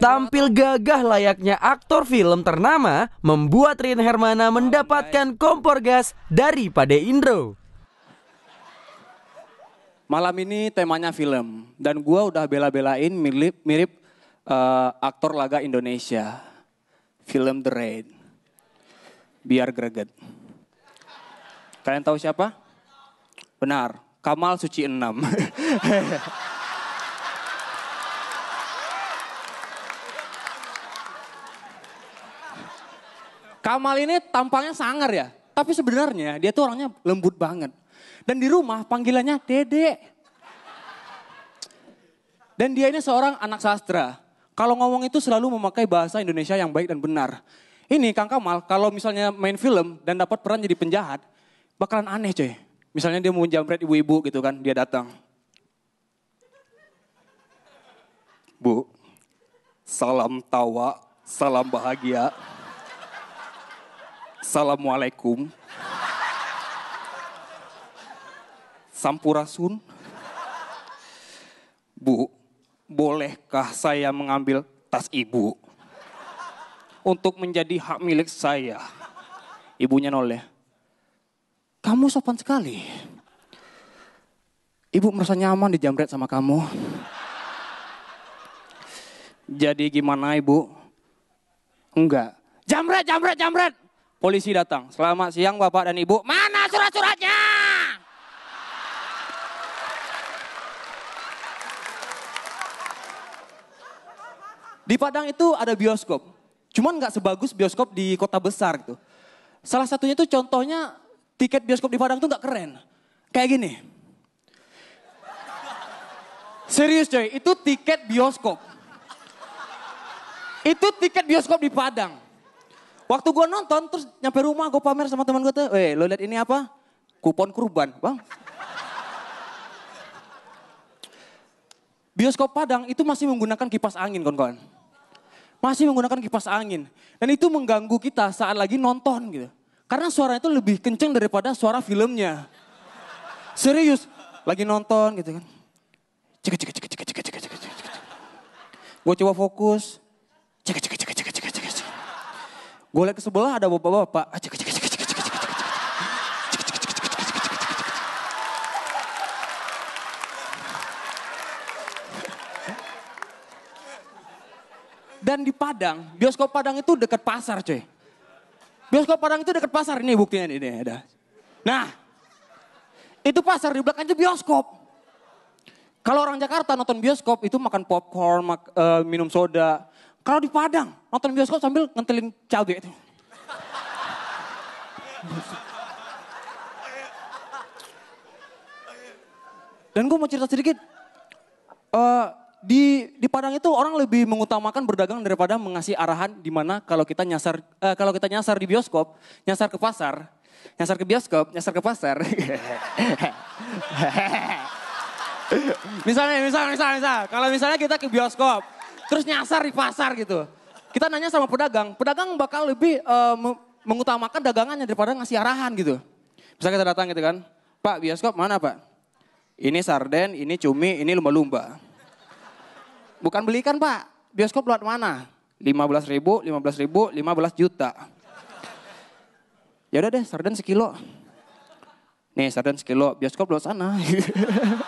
Tampil gagah layaknya aktor film ternama membuat Rin Hermana mendapatkan kompor gas dari Pade Indro. Malam ini temanya film dan gua udah bela-belain mirip mirip uh, aktor laga Indonesia. Film The Raid. Biar greget. Kalian tahu siapa? Benar, Kamal Suci 6. Kamal ini tampangnya sangar ya, tapi sebenarnya dia tuh orangnya lembut banget. Dan di rumah panggilannya Dede. Dan dia ini seorang anak sastra. Kalau ngomong itu selalu memakai bahasa Indonesia yang baik dan benar. Ini Kang Kamal kalau misalnya main film dan dapat peran jadi penjahat, bakalan aneh coy. Misalnya dia mau jamret ibu-ibu gitu kan, dia datang. Bu, salam tawa, salam bahagia. Assalamualaikum. Sampurasun. Bu, bolehkah saya mengambil tas ibu untuk menjadi hak milik saya? Ibunya noleh. Kamu sopan sekali. Ibu merasa nyaman dijamret sama kamu. Jadi gimana ibu? Enggak. Jamret, jamret, jamret. Polisi datang. Selamat siang Bapak dan Ibu. Mana surat-suratnya? Di Padang itu ada bioskop. Cuman nggak sebagus bioskop di kota besar gitu. Salah satunya itu contohnya tiket bioskop di Padang tuh nggak keren. Kayak gini. Serius coy, itu tiket bioskop. Itu tiket bioskop di Padang. Waktu gue nonton terus nyampe rumah gue pamer sama teman gue tuh, eh lo liat ini apa? Kupon kurban, bang. Bioskop Padang itu masih menggunakan kipas angin kawan-kawan. Masih menggunakan kipas angin. Dan itu mengganggu kita saat lagi nonton gitu. Karena suaranya itu lebih kenceng daripada suara filmnya. Serius, lagi nonton gitu kan. Cek cek cek cek cek cek cek cek. Gue coba fokus, Gue lihat ke sebelah ada bapak-bapak. Dan di Padang, bioskop Padang itu dekat pasar cuy. Bioskop Padang itu dekat pasar, ini buktinya ini ada. Nah, itu pasar di belakangnya bioskop. Kalau orang Jakarta nonton bioskop itu makan popcorn, mak, uh, minum soda. Kalau di Padang, nonton bioskop sambil ngentelin cabe itu. Dan gue mau cerita sedikit. Uh, di di Padang itu orang lebih mengutamakan berdagang daripada mengasih arahan di mana kalau kita nyasar uh, kalau kita nyasar di bioskop, nyasar ke pasar, nyasar ke bioskop, nyasar ke pasar. misalnya, misalnya, misalnya, misalnya, kalau misalnya kita ke bioskop, terus nyasar di pasar gitu. Kita nanya sama pedagang, pedagang bakal lebih uh, mengutamakan dagangannya daripada ngasih arahan gitu. Bisa kita datang gitu kan, Pak bioskop mana Pak? Ini sarden, ini cumi, ini lumba-lumba. Bukan belikan Pak, bioskop lewat mana? 15 ribu, 15 ribu, 15 juta. Yaudah deh, sarden sekilo. Nih sarden sekilo, bioskop lewat sana.